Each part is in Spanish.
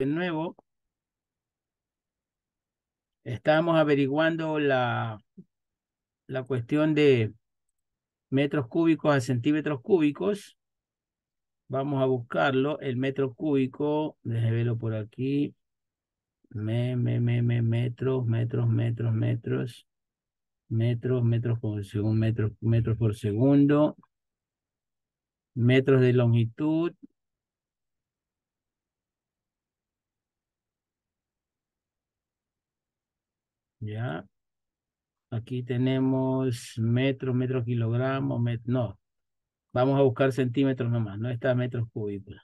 de nuevo. estamos averiguando la, la cuestión de metros cúbicos a centímetros cúbicos. Vamos a buscarlo. El metro cúbico, déjenme verlo por aquí. Me, me, me, me, metros, metros, metros, metros. Metros, metros por segundo, metros, metros por segundo. Metros de longitud, Ya. Aquí tenemos metro, metro, kilogramos, met no. Vamos a buscar centímetros nomás, no está metros cúbicos.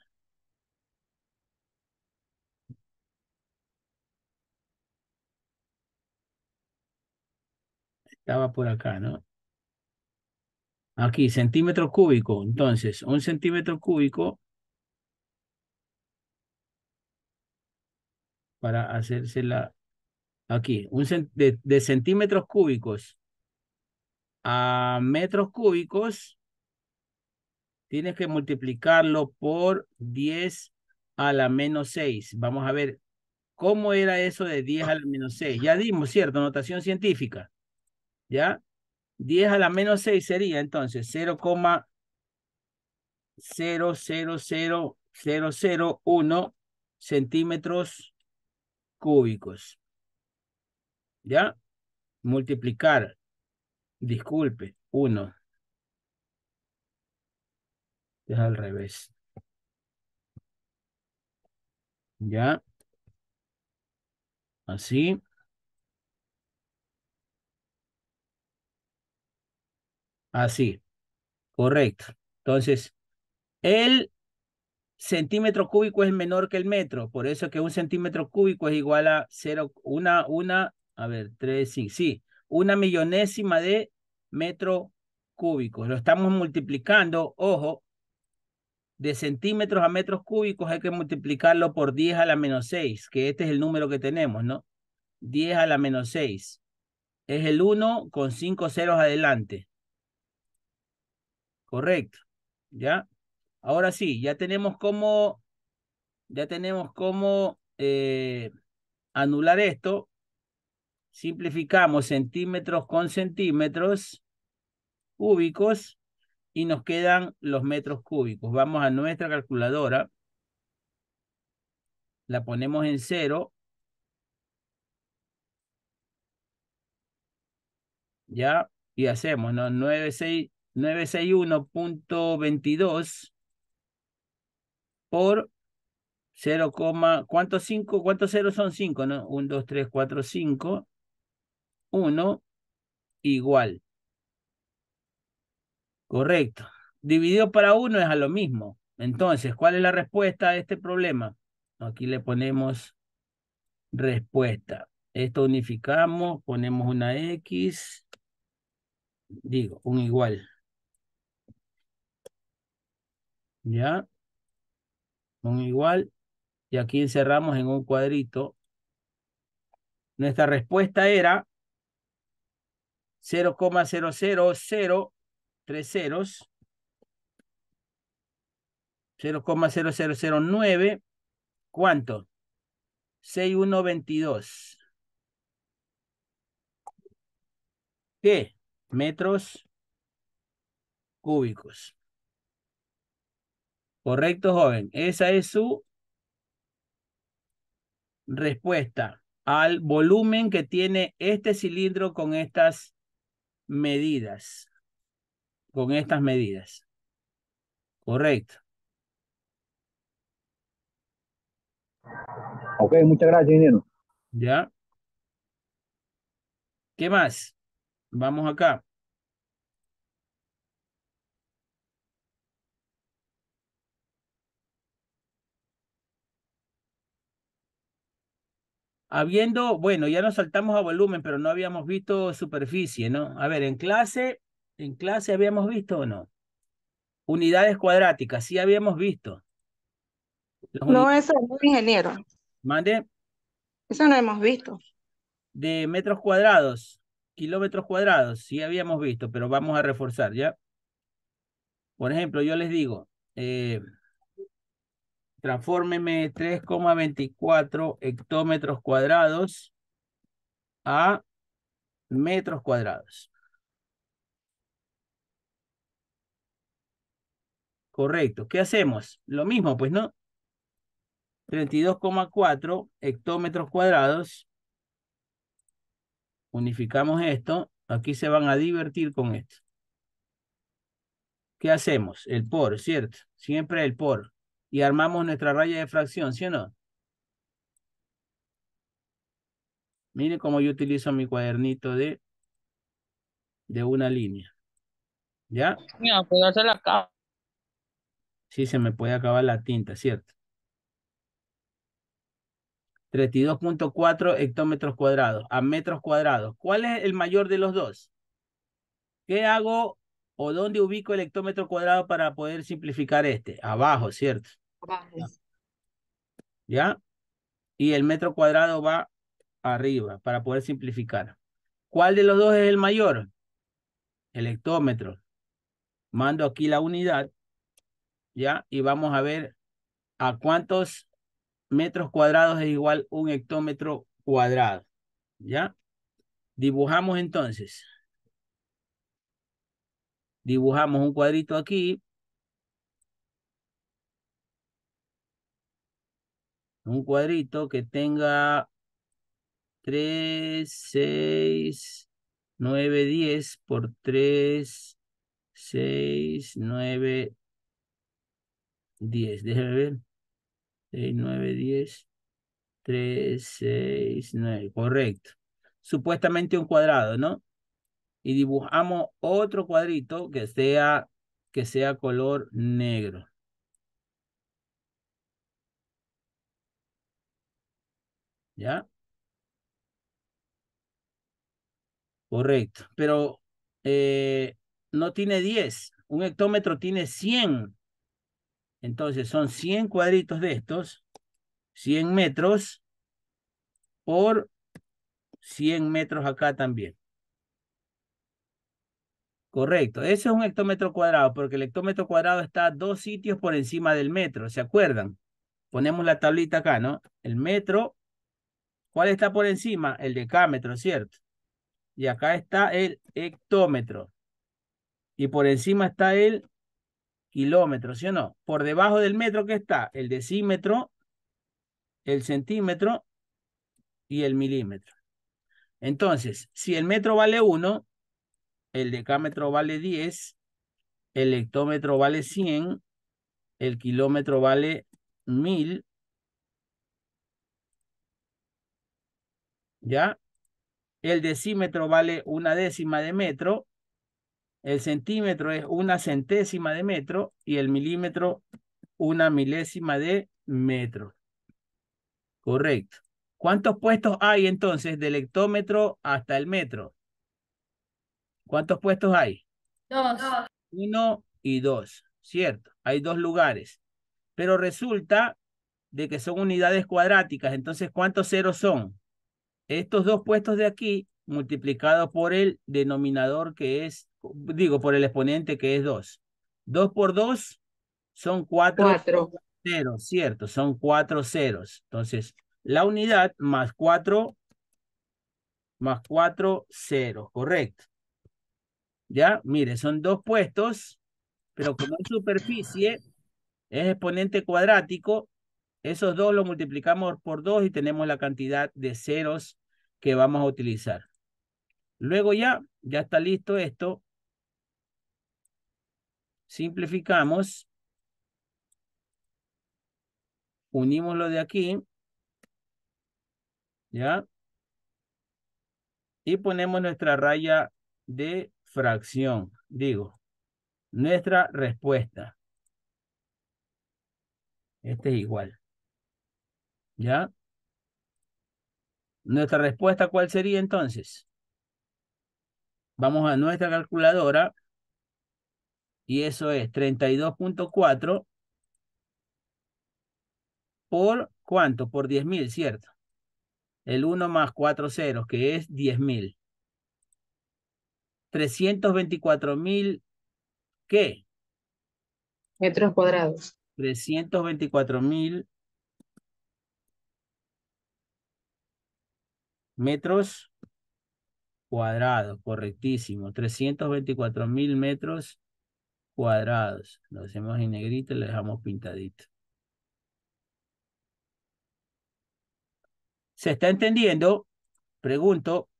Estaba por acá, ¿no? Aquí, centímetro cúbico. Entonces, un centímetro cúbico para hacerse la aquí, de, centímetros cúbicos a metros cúbicos, tienes que multiplicarlo por 10 a la menos 6. Vamos a ver cómo era eso de 10 a la menos 6. Ya dimos, ¿cierto? Notación científica. ¿Ya? 10 a la menos 6 sería entonces 0,000001 centímetros cúbicos. ¿Ya? Multiplicar. Disculpe, Uno. Es al revés. ¿Ya? Así. Así. Correcto. Entonces, el centímetro cúbico es menor que el metro. Por eso que un centímetro cúbico es igual a cero, una, una a ver, tres, sí, sí, una millonésima de metro cúbico. Lo estamos multiplicando, ojo, de centímetros a metros cúbicos hay que multiplicarlo por 10 a la menos 6, que este es el número que tenemos, ¿no? 10 a la menos 6. Es el 1 con 5 ceros adelante. Correcto. ¿Ya? Ahora sí, ya tenemos cómo, ya tenemos cómo eh, anular esto simplificamos centímetros con centímetros cúbicos y nos quedan los metros cúbicos. Vamos a nuestra calculadora. La ponemos en cero. Ya, y hacemos, ¿no? 961.22 por 0, ¿cuántos 5? ceros son 5? 1, 2, 3, 4, 5. 1 igual. Correcto. Dividido para 1 es a lo mismo. Entonces, ¿cuál es la respuesta a este problema? Aquí le ponemos respuesta. Esto unificamos, ponemos una X, digo, un igual. ¿Ya? Un igual. Y aquí encerramos en un cuadrito. Nuestra respuesta era cero tres ceros, nueve. ¿cuánto? 6122. ¿Qué? Metros cúbicos. Correcto, joven. Esa es su respuesta al volumen que tiene este cilindro con estas medidas. Con estas medidas. Correcto. Ok, muchas gracias, Ya. ¿Qué más? Vamos acá. Habiendo, bueno, ya nos saltamos a volumen, pero no habíamos visto superficie, ¿no? A ver, en clase, en clase habíamos visto o no? Unidades cuadráticas, sí habíamos visto. no, eso es ingeniero. Mande. Eso no hemos visto. De metros cuadrados, kilómetros cuadrados, sí habíamos visto, pero vamos a reforzar, ¿ya? Por ejemplo, yo les digo, eh, transfórmeme 3,24 hectómetros cuadrados a metros cuadrados. Correcto. ¿Qué hacemos? Lo mismo, pues, ¿no? 32,4 hectómetros cuadrados. Unificamos esto. Aquí se van a divertir con esto. ¿Qué hacemos? El por, ¿cierto? Siempre el por y armamos nuestra raya de fracción, ¿sí o no? Mire cómo yo utilizo mi cuadernito de, de una línea. ¿Ya? Sí, se me puede acabar la tinta, ¿cierto? 32.4 hectómetros cuadrados a metros cuadrados. ¿Cuál es el mayor de los dos? ¿Qué hago ¿O dónde ubico el hectómetro cuadrado para poder simplificar este? Abajo, ¿cierto? Abajo. ¿Ya? Y el metro cuadrado va arriba para poder simplificar. ¿Cuál de los dos es el mayor? El hectómetro. Mando aquí la unidad. ¿Ya? Y vamos a ver a cuántos metros cuadrados es igual un hectómetro cuadrado. ¿Ya? Dibujamos entonces. Dibujamos un cuadrito aquí. Un cuadrito que tenga 3, 6, 9, 10 por 3, 6, 9, 10. Déjame ver. 6, 9, 10. 3, 6, 9. Correcto. Supuestamente un cuadrado, ¿no? y dibujamos otro cuadrito que sea, color negro. ¿Ya? Correcto, pero eh, no tiene 10, un hectómetro tiene 100. Entonces son 100 cuadritos de estos, 100 metros por 100 metros acá también. Correcto, ese es un hectómetro cuadrado, porque el hectómetro cuadrado está dos sitios por encima del metro, ¿se acuerdan? Ponemos la tablita acá, ¿no? El metro, ¿cuál está por encima? El decámetro, ¿cierto? Y acá está el hectómetro. Y por encima está el kilómetro, ¿sí o no? Por debajo del metro, ¿qué está? El decímetro, el centímetro y el milímetro. Entonces, si el metro vale uno el decámetro vale 10, el hectómetro vale 100, el kilómetro vale 1000, ¿ya? El decímetro vale una décima de metro, el centímetro es una centésima de metro y el milímetro una milésima de metro. Correcto. ¿Cuántos puestos hay entonces del hectómetro hasta el metro? ¿Cuántos puestos hay? Dos. Uno y dos, ¿cierto? Hay dos lugares. Pero resulta de que son unidades cuadráticas. Entonces, ¿cuántos ceros son? Estos dos puestos de aquí multiplicado por el denominador que es, digo, por el exponente que es dos. Dos por dos son cuatro ceros, ¿cierto? Son cuatro ceros. Entonces, la unidad más cuatro, más cuatro ceros, correcto. Ya, mire, son dos puestos, pero como es superficie, es exponente cuadrático, esos dos los multiplicamos por dos y tenemos la cantidad de ceros que vamos a utilizar. Luego ya, ya está listo esto. Simplificamos. Unimos lo de aquí. ¿Ya? Y ponemos nuestra raya de fracción. Digo, nuestra respuesta. Este es igual. ¿Ya? ¿Nuestra respuesta cuál sería entonces? Vamos a nuestra calculadora. Y eso es 32.4 por cuánto? Por 10.000, ¿cierto? El 1 más 4 ceros, que es 10.000. 324 mil, ¿qué? Metros cuadrados. 324 mil metros cuadrados, correctísimo. 324 mil metros cuadrados. Lo hacemos en negrito y lo dejamos pintadito. ¿Se está entendiendo? Pregunto.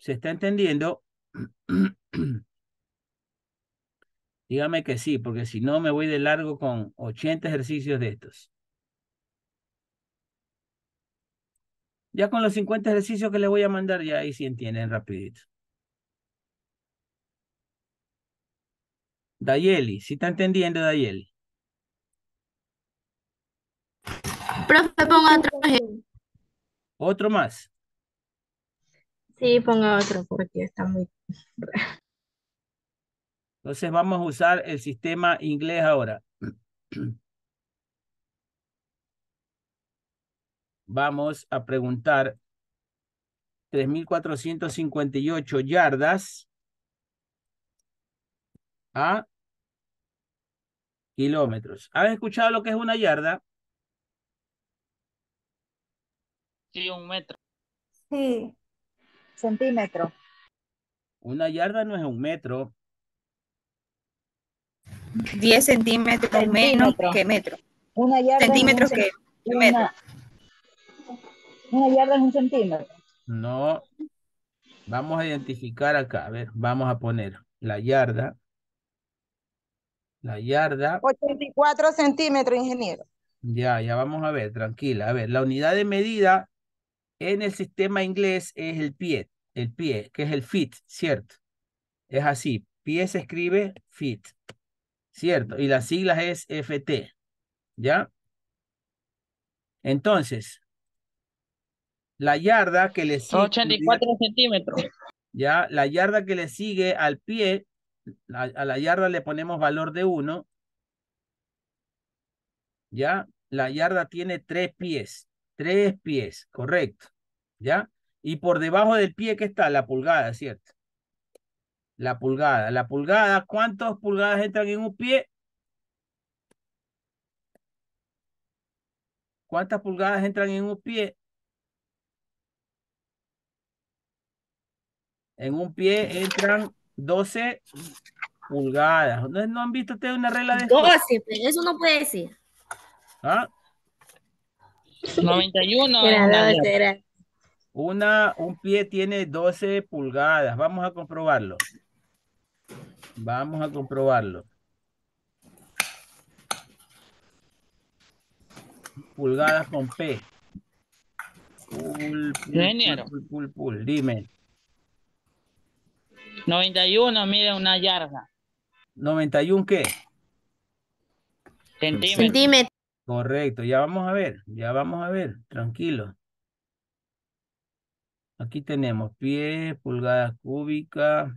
¿Se está entendiendo? Dígame que sí, porque si no me voy de largo con 80 ejercicios de estos. Ya con los 50 ejercicios que le voy a mandar, ya ahí sí entienden rapidito. Dayeli, si ¿sí está entendiendo Dayeli? Profe, ponga otro ejemplo. ¿Otro más? Sí, ponga otro porque está muy... Entonces vamos a usar el sistema inglés ahora. Vamos a preguntar 3.458 yardas a kilómetros. ¿Has escuchado lo que es una yarda? Sí, un metro. Sí centímetros. Una yarda no es un metro. Diez centímetros menos que metro. Una yarda centímetros que metro. Una, yarda es un centímetro. No. Vamos a identificar acá. A ver, vamos a poner la yarda. La yarda. 84 centímetros, ingeniero. Ya, ya vamos a ver, tranquila. A ver, la unidad de medida en el sistema inglés es el pie, el pie, que es el fit, ¿cierto? Es así, pie se escribe fit, ¿cierto? Y las siglas es FT, ¿ya? Entonces, la yarda que le sigue... 84 centímetros. Ya, la yarda que le sigue al pie, a la yarda le ponemos valor de 1. Ya, la yarda tiene tres pies. Tres pies, correcto. ¿Ya? Y por debajo del pie, ¿qué está? La pulgada, ¿cierto? La pulgada. La pulgada, ¿cuántas pulgadas entran en un pie? ¿Cuántas pulgadas entran en un pie? En un pie entran 12 pulgadas. ¿No, han visto ustedes una regla de... 12, pero eso no puede ser. ¿Ah? 91. ¿eh? Una, un pie tiene 12 pulgadas. Vamos a comprobarlo. Vamos a comprobarlo. Pulgadas con P. Pul, pul, pul, pul, Dime. 91 mide una yarda. ¿91 qué? Centímetro. Centímetros. Correcto, ya vamos a ver, ya vamos a ver, tranquilo. Aquí tenemos pie, pulgadas cúbicas.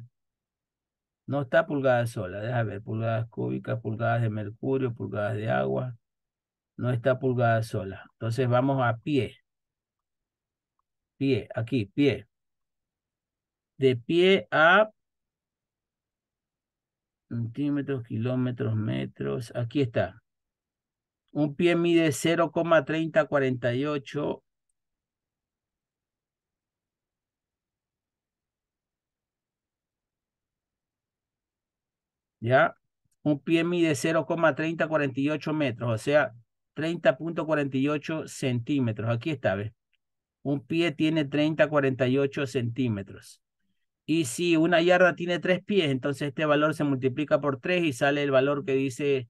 No está pulgada sola, déjame ver, pulgadas cúbicas, pulgadas de mercurio, pulgadas de agua. No está pulgada sola. Entonces vamos a pie. Pie, aquí, pie. De pie a centímetros, kilómetros, metros. Aquí está. Un pie mide 0,3048 ¿ya? Un pie mide 0,3048 metros, o sea, 30.48 centímetros. Aquí está, ¿ves? Un pie tiene 30,48 centímetros. Y si una yarda tiene tres pies, entonces este valor se multiplica por tres y sale el valor que dice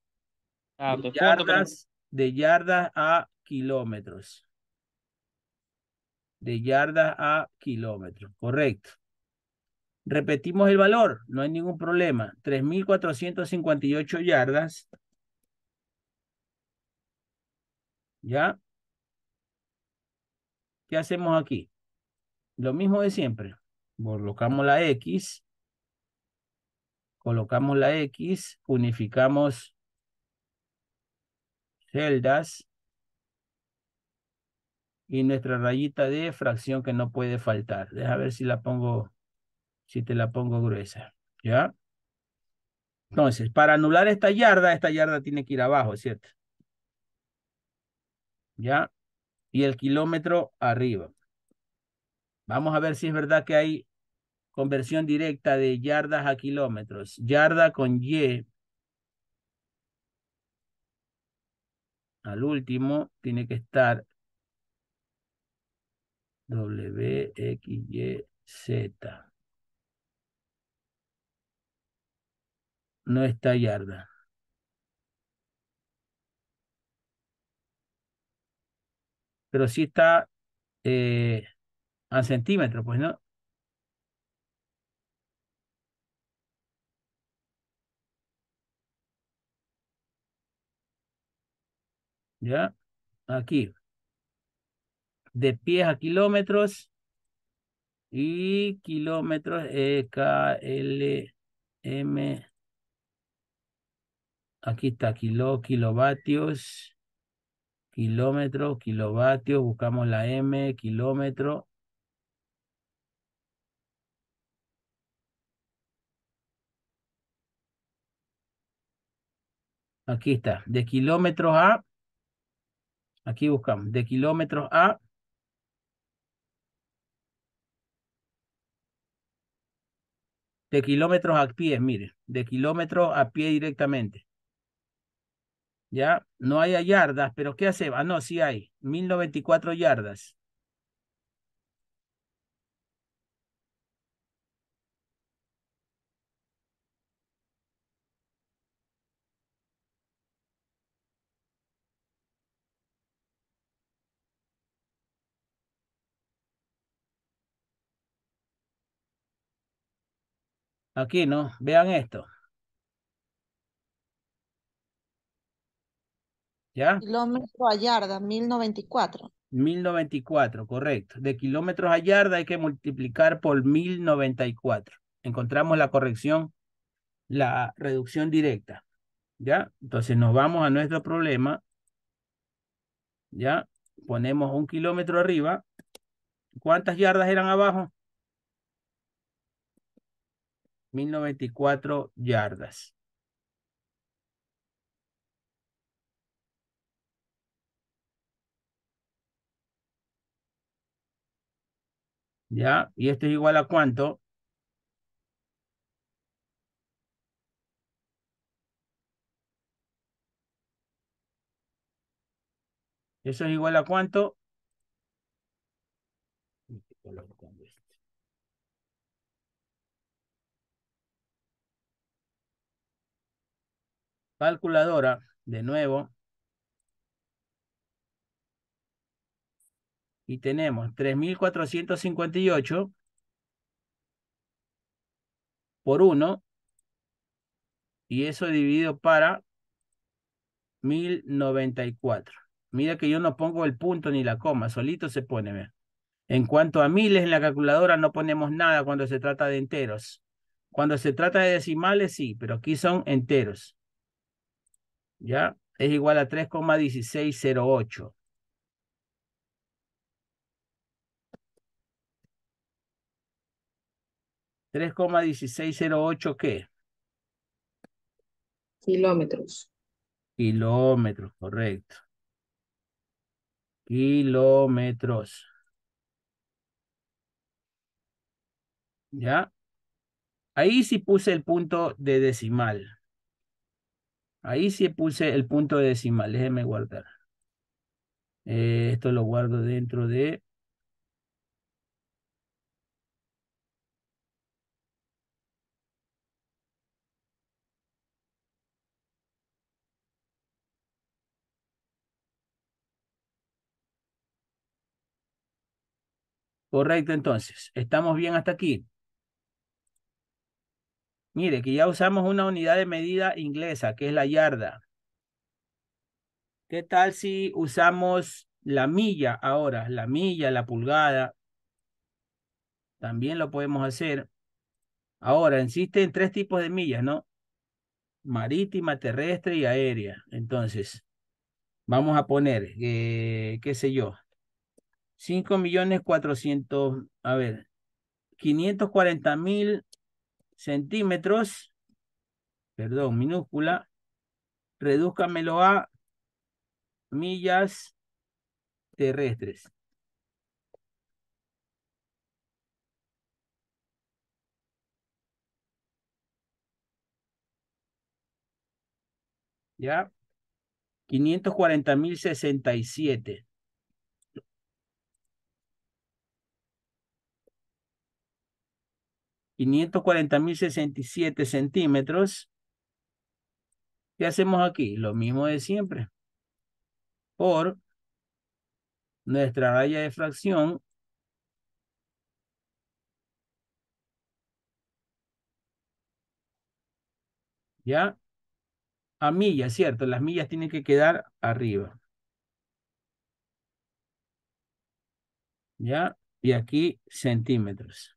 Ah, de, yardas, de yardas a kilómetros. De yardas a kilómetros, correcto. Repetimos el valor, no hay ningún problema. 3.458 yardas. ¿Ya? ¿Qué hacemos aquí? Lo mismo de siempre. Colocamos la X. Colocamos la X, unificamos celdas y nuestra rayita de fracción que no puede faltar. Deja ver si la pongo, si te la pongo gruesa, ¿ya? Entonces, para anular esta yarda, esta yarda tiene que ir abajo, ¿cierto? ¿Ya? Y el kilómetro arriba. Vamos a ver si es verdad que hay conversión directa de yardas a kilómetros. Yarda con Y al último tiene que estar W, X, Y, Z. No está yarda. Pero sí está eh, a centímetro, pues, ¿no? ¿Ya? Aquí. De pies a kilómetros. Y kilómetros E, K, L, M. Aquí está, kilo, kilovatios. Kilómetros, kilovatios. Buscamos la M, kilómetro. Aquí está, de kilómetros a Aquí buscamos, de kilómetros a de kilómetros a pie, mire, de kilómetros a pie directamente. ¿Ya? No hay yardas, pero ¿qué hace Ah, no, sí hay, 1094 yardas. Aquí, ¿no? Vean esto. ¿Ya? Kilómetro a yarda, 1094. 1094, correcto. De kilómetros a yarda hay que multiplicar por 1094. Encontramos la corrección, la reducción directa. ¿Ya? Entonces nos vamos a nuestro problema. ¿Ya? Ponemos un kilómetro arriba. ¿Cuántas yardas eran abajo? Mil cuatro yardas. ¿Ya? ¿Y esto es igual a cuánto? ¿Eso es igual a cuánto? calculadora, de nuevo. Y tenemos 3.458 por 1. Y eso dividido para 1094. Mira que yo no pongo el punto ni la coma, solito se pone. En cuanto a miles en la calculadora no ponemos nada cuando se trata de enteros. Cuando se trata de decimales sí, pero aquí son enteros. ¿ya? Es igual a 3,1608. ¿3,1608 qué? Kilómetros. Kilómetros, correcto. Kilómetros. ¿Ya? Ahí sí puse el punto de decimal. Ahí sí puse el punto decimal, déjeme guardar. Eh, esto lo guardo dentro de... Correcto, entonces. ¿Estamos bien hasta aquí? Mire, que ya usamos una unidad de medida inglesa, que es la yarda. ¿Qué tal si usamos la milla ahora? La milla, la pulgada. También lo podemos hacer. Ahora, existen tres tipos de millas, ¿no? Marítima, terrestre y aérea. Entonces, vamos a poner, eh, qué sé yo, 5 millones a ver, 540.000 mil centímetros, perdón, minúscula, redúzcamelo a millas terrestres. ¿Ya? cuarenta mil sesenta y siete. 540.067 centímetros. ¿Qué hacemos aquí? Lo mismo de siempre. Por nuestra raya de fracción. ¿Ya? A millas, ¿cierto? Las millas tienen que quedar arriba. ¿Ya? Y aquí centímetros.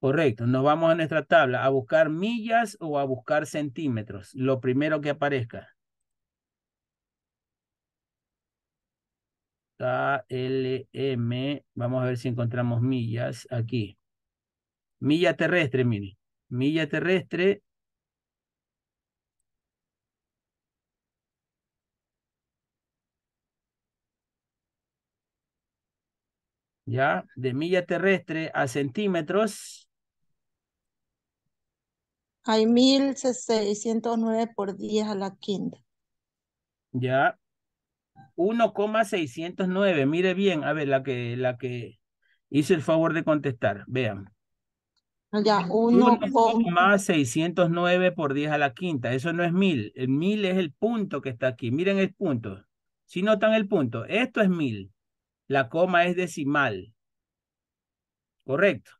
Correcto, nos vamos a nuestra tabla a buscar millas o a buscar centímetros, lo primero que aparezca. KLM, vamos a ver si encontramos millas aquí. Milla terrestre, mire. Milla terrestre. Ya, de milla terrestre a centímetros. Hay 1609 por 10 a la quinta. Ya. 1,609. Mire bien, a ver, la que, la que hizo el favor de contestar. Vean. Ya, 1,609 por 10 a la quinta. Eso no es mil. El mil es el punto que está aquí. Miren el punto. Si notan el punto, esto es mil. La coma es decimal. Correcto.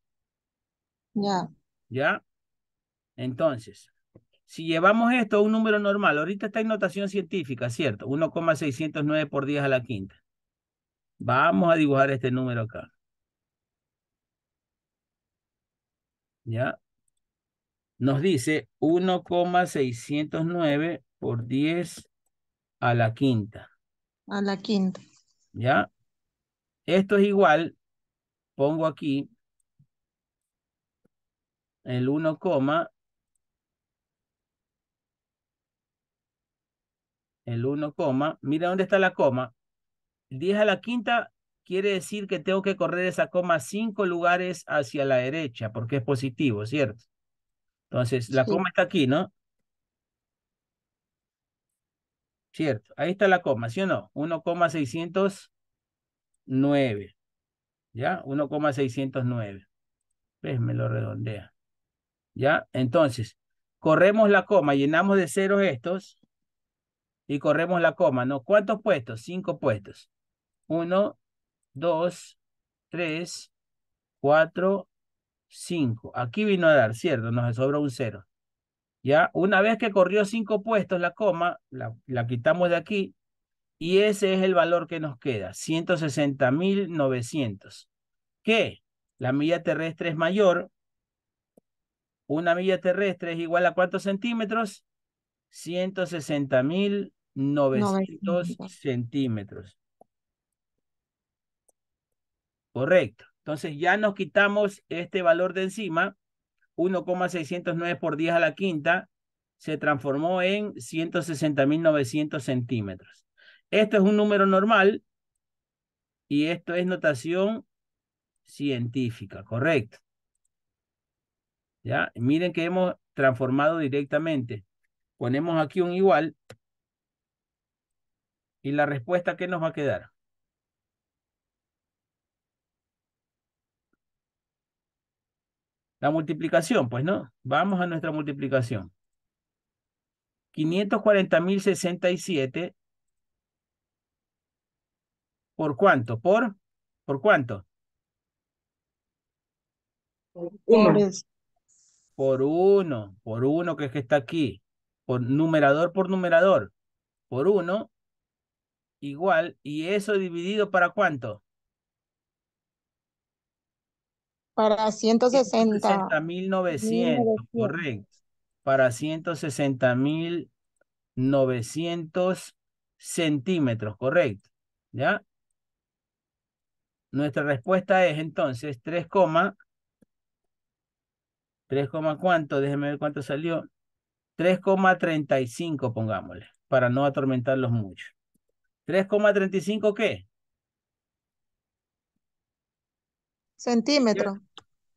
Ya. Ya. Entonces, si llevamos esto a un número normal, ahorita está en notación científica, ¿cierto? 1,609 por 10 a la quinta. Vamos a dibujar este número acá. ¿Ya? Nos dice 1,609 por 10 a la quinta. A la quinta. ¿Ya? Esto es igual, pongo aquí el 1, el 1, coma, mira dónde está la coma. 10 a la quinta quiere decir que tengo que correr esa coma cinco lugares hacia la derecha, porque es positivo, ¿cierto? Entonces, la coma está aquí, ¿no? Cierto, ahí está la coma, ¿sí o no? 1,609. ¿Ya? 1,609. ¿Ves? Pues, me lo redondea. ¿Ya? Entonces, corremos la coma, llenamos de ceros estos y corremos la coma, ¿no? ¿Cuántos puestos? Cinco puestos. Uno, dos, tres, cuatro, cinco. Aquí vino a dar, ¿cierto? Nos sobró un cero. Ya, una vez que corrió cinco puestos la coma, la, la quitamos de aquí y ese es el valor que nos queda, 160.900. ¿Qué? La milla terrestre es mayor. Una milla terrestre es igual a cuántos centímetros? 160.900. 900 centímetros. Correcto. Entonces ya nos quitamos este valor de encima. 1,609 por 10 a la quinta se transformó en 160.900 centímetros. Esto es un número normal y esto es notación científica, correcto. ¿Ya? Miren que hemos transformado directamente. Ponemos aquí un igual ¿Y la respuesta qué nos va a quedar? La multiplicación, pues no. Vamos a nuestra multiplicación. 540.067 ¿Por cuánto? ¿Por? ¿Por cuánto? Por uno. Por uno, por uno que es que está aquí. Por numerador por numerador. Por uno igual, ¿y eso dividido para cuánto? Para 160. 160.900, correcto. Para 160.900 centímetros, correcto. ¿Ya? Nuestra respuesta es entonces 3, 3, cuánto, déjeme ver cuánto salió. 3,35, pongámosle, para no atormentarlos mucho. ¿3,35 qué? Centímetro.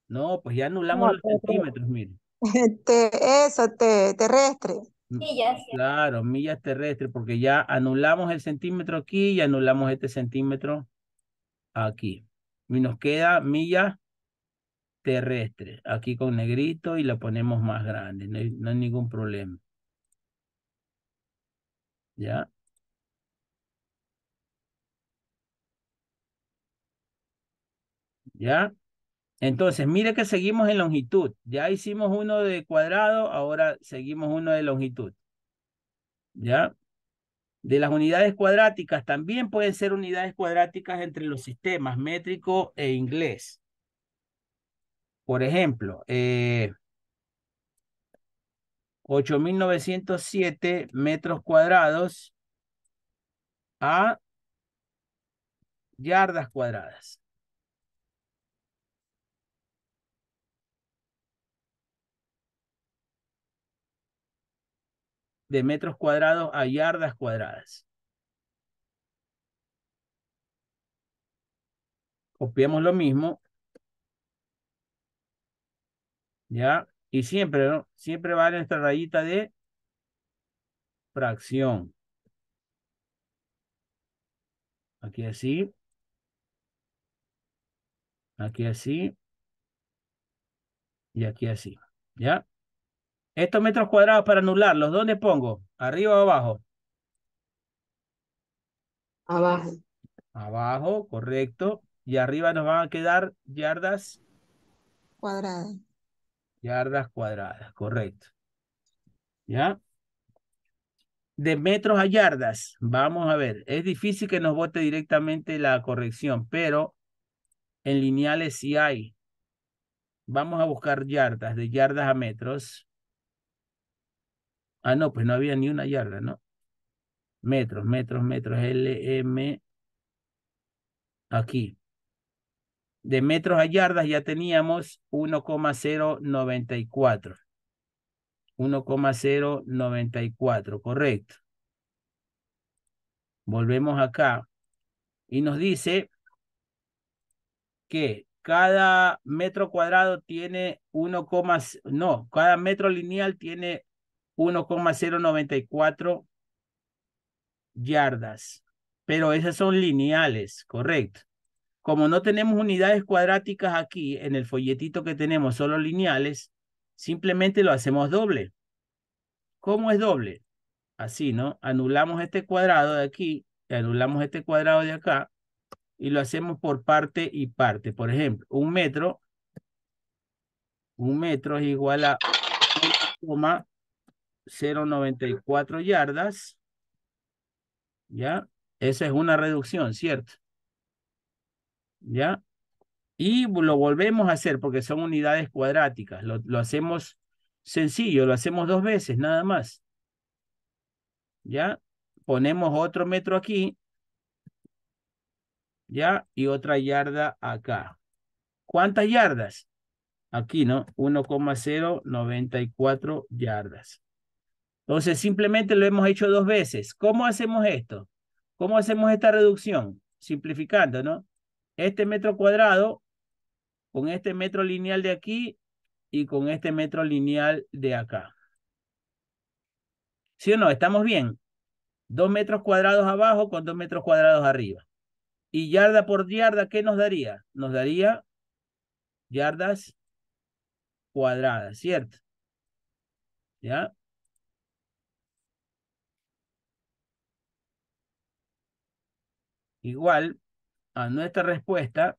No, pues ya anulamos los pues, centímetros, miren. eso, terrestre. Mm, millas. Claro, millas terrestres, porque ya anulamos el centímetro aquí y anulamos este centímetro aquí. Y nos queda millas terrestres. Aquí con negrito y la ponemos más grande, no hay ningún problema. ¿Ya? ¿Ya? Entonces, mire que seguimos en longitud. Ya hicimos uno de cuadrado, ahora seguimos uno de longitud. ¿Ya? De las unidades cuadráticas, también pueden ser unidades cuadráticas entre los sistemas métrico e inglés. Por ejemplo, 8.907 eh, metros cuadrados a yardas cuadradas. de metros cuadrados a yardas cuadradas. Copiamos lo mismo. ¿Ya? Y siempre, ¿no? Siempre va nuestra rayita de fracción. Aquí así. Aquí así. Y aquí así. ¿Ya? Estos metros cuadrados para anularlos, ¿dónde pongo? ¿Arriba o abajo? Abajo. Abajo, correcto. Y arriba nos van a quedar yardas. Cuadradas. Yardas cuadradas, correcto. ¿Ya? De metros a yardas, vamos a ver. Es difícil que nos vote directamente la corrección, pero en lineales sí hay. Vamos a buscar yardas, de yardas a metros. Ah, no, pues no había ni una yarda, ¿no? Metros, metros, metros, LM. Aquí. De metros a yardas ya teníamos 1,094. 1,094, correcto. Volvemos acá. Y nos dice que cada metro cuadrado tiene 1, no, cada metro lineal tiene 1,094 yardas. Pero esas son lineales, correcto. Como no tenemos unidades cuadráticas aquí, en el folletito que tenemos solo lineales, simplemente lo hacemos doble. ¿Cómo es doble? Así, ¿no? Anulamos este cuadrado de aquí, anulamos este cuadrado de acá, y lo hacemos por parte y parte. Por ejemplo, un metro, un metro es igual a 0.94 yardas. ¿Ya? Esa es una reducción, ¿cierto? ¿Ya? Y lo volvemos a hacer porque son unidades cuadráticas. Lo, lo hacemos sencillo, lo hacemos dos veces nada más. ¿Ya? Ponemos otro metro aquí. ¿Ya? Y otra yarda acá. ¿Cuántas yardas? Aquí, ¿no? 1,094 yardas. Entonces, simplemente lo hemos hecho dos veces. ¿Cómo hacemos esto? ¿Cómo hacemos esta reducción? Simplificando, ¿no? Este metro cuadrado con este metro lineal de aquí y con este metro lineal de acá. ¿Sí o no? ¿Estamos bien? Dos metros cuadrados abajo con dos metros cuadrados arriba. Y yarda por yarda, ¿qué nos daría? Nos daría yardas cuadradas, ¿cierto? ¿Ya? igual a nuestra respuesta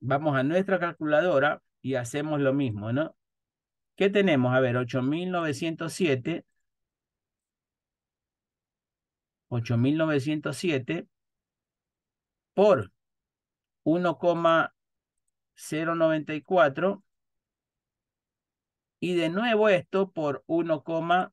vamos a nuestra calculadora y hacemos lo mismo, ¿no? ¿Qué tenemos? A ver, 8.907. 8.907 por 1,094 y de nuevo esto por 1,094.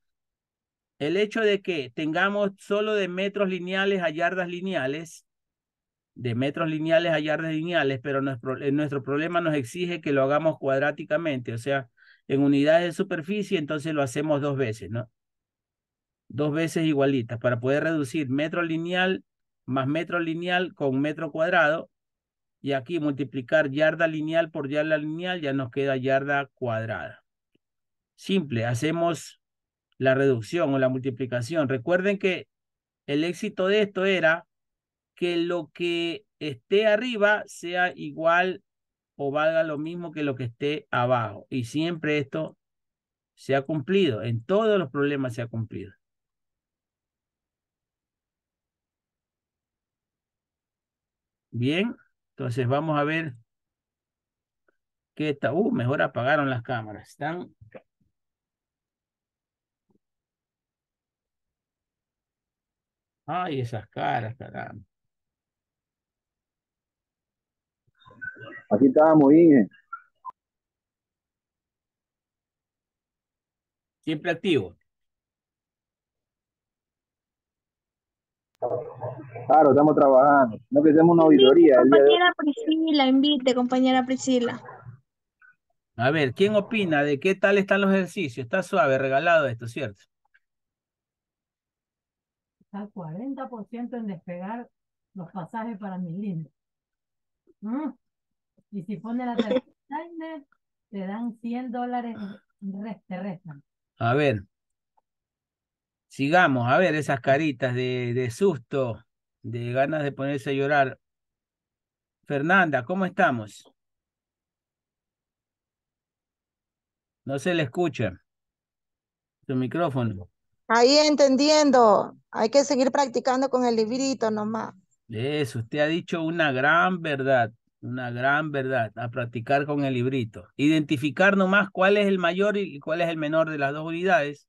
el hecho de que tengamos solo de metros lineales a yardas lineales, de metros lineales a yardas lineales, pero eh, nuestro, problema nos exige que lo hagamos cuadráticamente, o sea, en unidades de superficie, entonces lo hacemos dos veces, ¿no? Dos veces igualitas, para poder reducir metro lineal más metro lineal con metro cuadrado, y aquí multiplicar yarda lineal por yarda lineal ya nos queda yarda cuadrada. Simple, hacemos la reducción o la multiplicación. Recuerden que el éxito de esto era que lo que esté arriba sea igual o valga lo mismo que lo que esté abajo. Y siempre esto se ha cumplido, en todos los problemas se ha cumplido. Bien, entonces vamos a ver qué está. Uh, mejor apagaron las cámaras. Están Ay, esas caras, caramba. Aquí estamos, Inge. Siempre activo. Claro, estamos trabajando. No que seamos una auditoría. Compañera Priscila, invite, compañera Priscila. A ver, ¿quién opina de qué tal están los ejercicios? Está suave, regalado esto, ¿cierto? al 40% en despegar los pasajes para mis lindos mm. Y si pone la tarjeta te dan 100 dólares, te restan. A ver. Sigamos, a ver esas caritas de, de susto, de ganas de ponerse a llorar. Fernanda, ¿cómo estamos? No se le escucha. su micrófono. Ahí entendiendo. Hay que seguir practicando con el librito nomás. Eso, usted ha dicho una gran verdad, una gran verdad, a practicar con el librito. Identificar nomás cuál es el mayor y cuál es el menor de las dos unidades.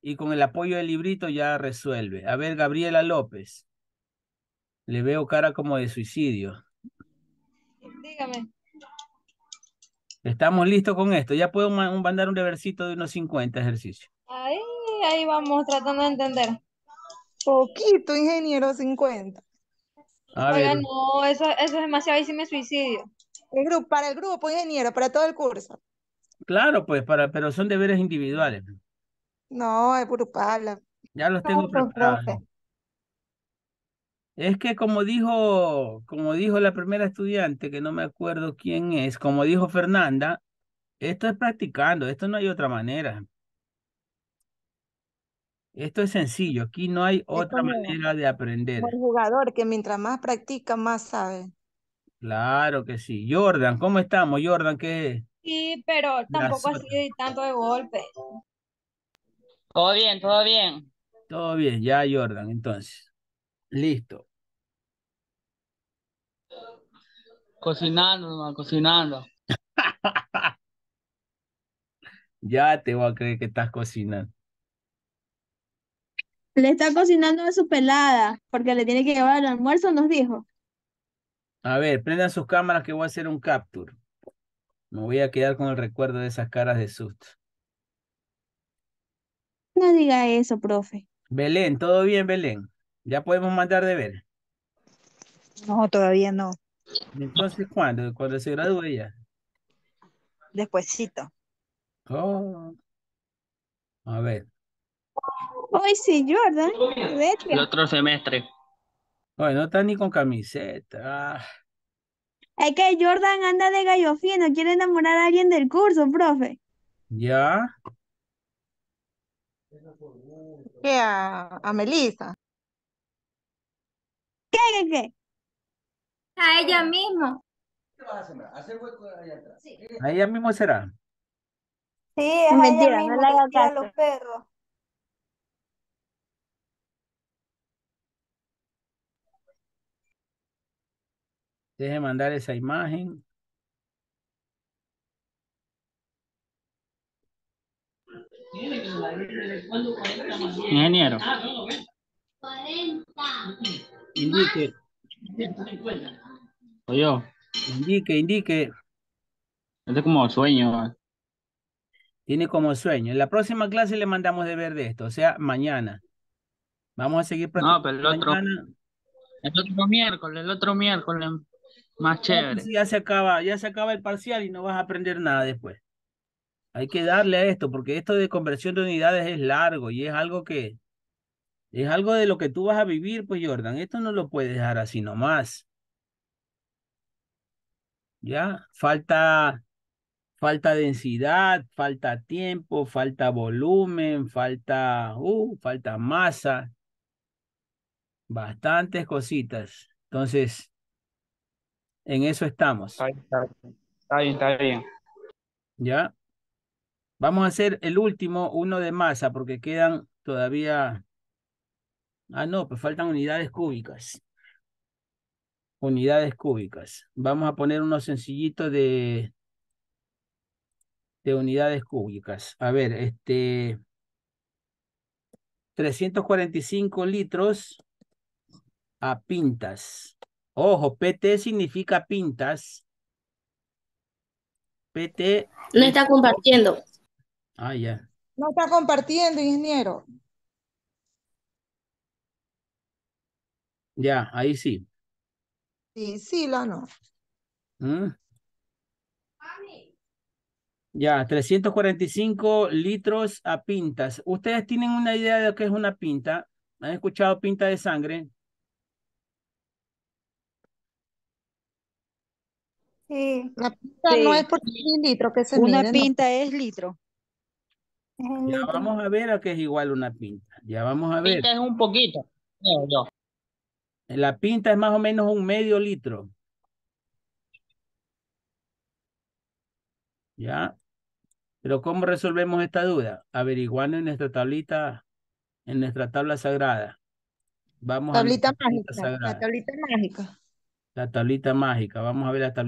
Y con el apoyo del librito ya resuelve. A ver, Gabriela López. Le veo cara como de suicidio. Dígame. Estamos listos con esto. Ya puedo mandar un reversito de unos 50 ejercicios. Ahí, ahí vamos tratando de entender. Poquito, ingeniero 50. no, eso, eso es demasiado, ahí sí me suicidio. El grupo, para el grupo, ingeniero, para todo el curso. Claro, pues, para, pero son deberes individuales. No, es grupal. Ya los tengo preparados. Es que como dijo, como dijo la primera estudiante, que no me acuerdo quién es, como dijo Fernanda, esto es practicando, esto no hay otra manera. Esto es sencillo, aquí no hay otra manera de aprender. Un jugador que mientras más practica, más sabe. Claro que sí. Jordan, ¿cómo estamos, Jordan? ¿Qué? Sí, pero tampoco así de tanto de golpe. Todo bien, todo bien. Todo bien, ya Jordan, entonces. Listo. Cocinando, hermano, cocinando. ya te voy a creer que estás cocinando. Le está cocinando a su pelada porque le tiene que llevar el almuerzo, nos dijo. A ver, prendan sus cámaras que voy a hacer un capture. Me voy a quedar con el recuerdo de esas caras de susto. No diga eso, profe. Belén, ¿todo bien, Belén? ¿Ya podemos mandar de ver? No, todavía no. Entonces, cuando, cuando se gradúe ya Despuésito. Oh. A ver. Hoy sí, Jordan. El otro semestre. Hoy no está ni con camiseta. Ah. Es que Jordan anda de gallo fino, quiere enamorar a alguien del curso, profe. ¿Ya? ¿Qué? A, a Melissa. ¿Qué, qué, qué? A ella mismo. ¿Qué vas a sembrar? ¿Hacer hueco allá atrás? Sí. ¿A ella mismo será? Sí, es Mentira, a ella mismo no los perros. Deje mandar esa imagen. Ingeniero. 40. Indique. Oye. Indique, indique. Es como sueño. Ah. Tiene como sueño. En la próxima clase le mandamos de ver de esto, o sea, mañana. Vamos a seguir No, pero el otro. El otro miércoles, el otro miércoles. Más Ya se acaba, ya se acaba el parcial y no vas a aprender nada después. Hay que darle a esto, porque esto de conversión de unidades es largo y es algo que es algo de lo que tú vas a vivir, pues Jordan. Esto no lo puedes dejar así nomás. ¿Ya? Falta, falta densidad, falta tiempo, falta volumen, falta, uh, falta masa. Bastantes cositas. Entonces, en eso estamos. está, bien, está bien. ¿Ya? Vamos a hacer el último, uno de masa, porque quedan todavía... Ah, no, pues faltan unidades cúbicas. Unidades cúbicas. Vamos a poner unos sencillito de, de unidades cúbicas. A ver, este... 345 litros a pintas. Ojo, PT significa pintas. PT. No está compartiendo. Ah, ya. No está compartiendo, ingeniero. Ya, ahí sí. Sí, sí, Lano. no. ¿Mm? Ya, 345 litros a pintas. ¿Ustedes tienen una idea de lo que es una pinta? ¿Han escuchado pinta de sangre? La pinta no es por litro, que se Una pinta es litro. Ya vamos a ver a qué es igual una pinta. Ya vamos a ver. Pinta es un poquito. La pinta es más o menos un medio litro. ¿Ya? Pero ¿cómo resolvemos esta duda? Averiguando en nuestra tablita, en nuestra tabla sagrada. Vamos tablita mágica, la tablita mágica. La tablita mágica. Vamos a ver la tablita.